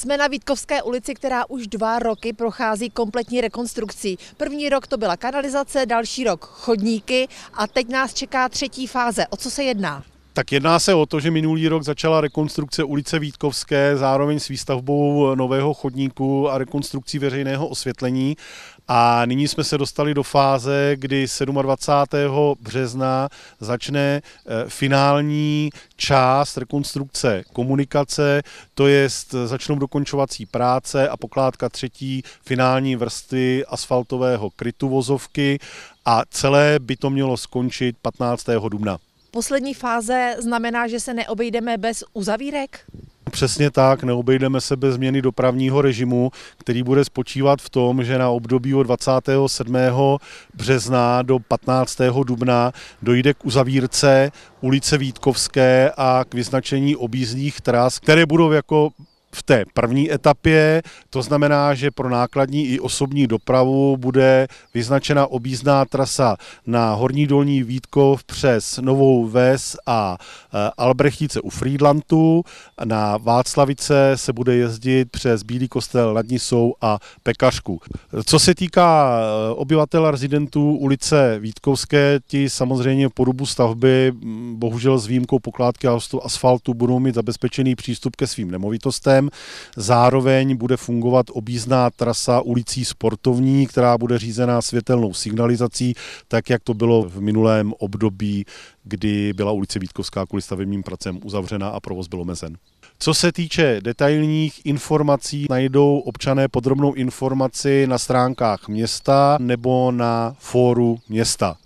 Jsme na Vítkovské ulici, která už dva roky prochází kompletní rekonstrukcí. První rok to byla kanalizace, další rok chodníky a teď nás čeká třetí fáze. O co se jedná? Tak jedná se o to, že minulý rok začala rekonstrukce ulice Vítkovské zároveň s výstavbou nového chodníku a rekonstrukcí veřejného osvětlení. A nyní jsme se dostali do fáze, kdy 27. března začne eh, finální část rekonstrukce komunikace, to je eh, začnou dokončovací práce a pokládka třetí finální vrstvy asfaltového krytu vozovky a celé by to mělo skončit 15. dubna poslední fáze znamená, že se neobejdeme bez uzavírek? Přesně tak, neobejdeme se bez změny dopravního režimu, který bude spočívat v tom, že na období od 27. března do 15. dubna dojde k uzavírce ulice Vítkovské a k vyznačení objízdních tras, které budou jako v té první etapě. To znamená, že pro nákladní i osobní dopravu bude vyznačena objízdná trasa na Horní dolní Vítkov přes Novou Ves a e, Albrechtice u Friedlandu. Na Václavice se bude jezdit přes Bílý kostel nad Nisou a Pekařku. Co se týká e, obyvatel a rezidentů ulice Vítkovské, ti samozřejmě po dobu stavby, bohužel s výjimkou pokládky a asfaltu, budou mít zabezpečený přístup ke svým nemovitostem městem. Zároveň bude fungovat objízdná trasa ulicí sportovní, která bude řízená světelnou signalizací, tak jak to bylo v minulém období, kdy byla ulice Vítkovská kvůli stavebním pracem uzavřena a provoz byl omezen. Co se týče detailních informací, najdou občané podrobnou informaci na stránkách města nebo na fóru města.